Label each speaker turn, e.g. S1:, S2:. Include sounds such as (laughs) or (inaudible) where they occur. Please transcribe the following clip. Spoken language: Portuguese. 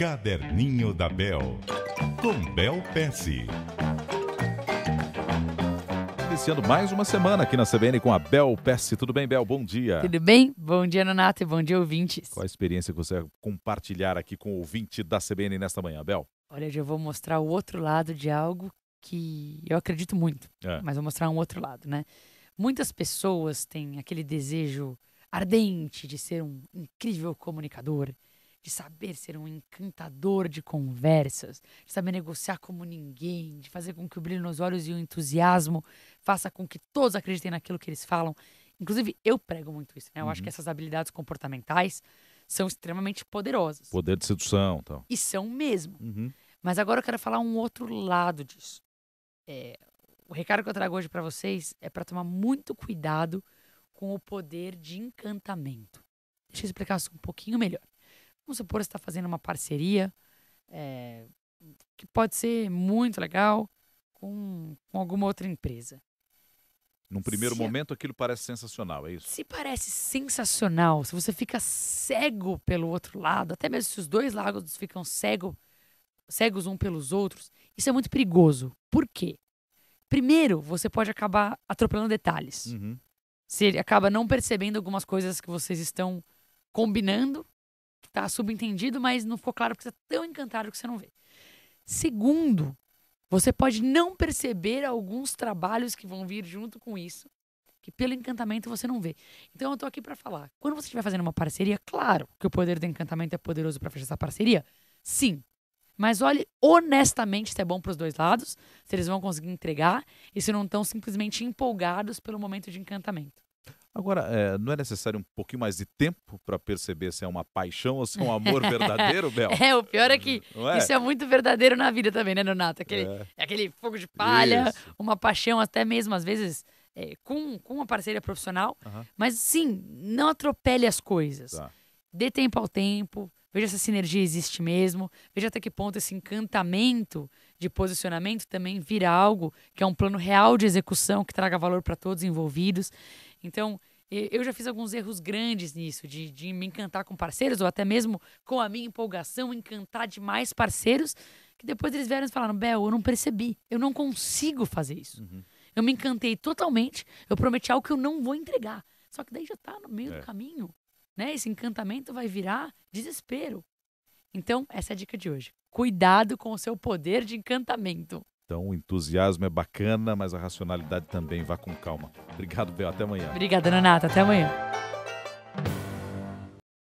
S1: Caderninho da Bel, com Bel Pesce. Iniciando mais uma semana aqui na CBN com a Bel Pesce. Tudo bem, Bel? Bom dia. Tudo
S2: bem? Bom dia, Nonato, e bom dia, ouvintes.
S1: Qual a experiência que você vai compartilhar aqui com o ouvinte da CBN nesta manhã, Bel?
S2: Olha, eu vou mostrar o outro lado de algo que eu acredito muito, é. mas vou mostrar um outro lado, né? Muitas pessoas têm aquele desejo ardente de ser um incrível comunicador, de saber ser um encantador de conversas, de saber negociar como ninguém, de fazer com que o brilho nos olhos e o entusiasmo faça com que todos acreditem naquilo que eles falam. Inclusive, eu prego muito isso, né? Eu uhum. acho que uhum. essas habilidades comportamentais são extremamente poderosas.
S1: Poder de sedução, tal. E
S2: são mesmo. Uhum. Mas agora eu quero falar um outro lado disso. É, o recado que eu trago hoje para vocês é para tomar muito cuidado com o poder de encantamento. Deixa eu explicar isso um pouquinho melhor. Vamos supor, você está fazendo uma parceria é, que pode ser muito legal com, com alguma outra empresa.
S1: Num primeiro se, momento, aquilo parece sensacional, é isso? Se
S2: parece sensacional, se você fica cego pelo outro lado, até mesmo se os dois lados ficam cego, cegos um pelos outros, isso é muito perigoso. Por quê? Primeiro, você pode acabar atropelando detalhes. Uhum. Você acaba não percebendo algumas coisas que vocês estão combinando tá subentendido, mas não ficou claro porque você é tão encantado que você não vê. Segundo, você pode não perceber alguns trabalhos que vão vir junto com isso, que pelo encantamento você não vê. Então eu tô aqui para falar. Quando você estiver fazendo uma parceria, claro que o poder do encantamento é poderoso para fechar essa parceria. Sim. Mas olhe honestamente se é bom para os dois lados, se eles vão conseguir entregar e se não estão simplesmente empolgados pelo momento de encantamento.
S1: Agora, é, não é necessário um pouquinho mais de tempo para perceber se é uma paixão ou se é um amor verdadeiro, (laughs) Bel? É,
S2: o pior é que (laughs) é? isso é muito verdadeiro na vida também, né, Nonato? Aquele, é. é aquele fogo de palha, isso. uma paixão até mesmo, às vezes, eh, com, com uma parceria profissional. Mas, sim, não atropele as coisas. Tá. Dê tempo ao tempo, veja se a sinergia existe mesmo, veja até que ponto esse encantamento de posicionamento também vira algo que é um plano real de execução que traga valor para todos envolvidos. Então, eu já fiz alguns erros grandes nisso, de, de me encantar com parceiros, ou até mesmo com a minha empolgação, encantar demais parceiros, que depois eles vieram e falaram: Bel, eu não percebi, eu não consigo fazer isso. Uhum. Eu me encantei totalmente, eu prometi algo que eu não vou entregar. Só que daí já está no meio é. do caminho. Né? Esse encantamento vai virar desespero. Então, essa é a dica de hoje. Cuidado com o seu poder de encantamento.
S1: Então o entusiasmo é bacana, mas a racionalidade também. Vá com calma. Obrigado, Bel. Até amanhã.
S2: Obrigada, Nanata. Até amanhã.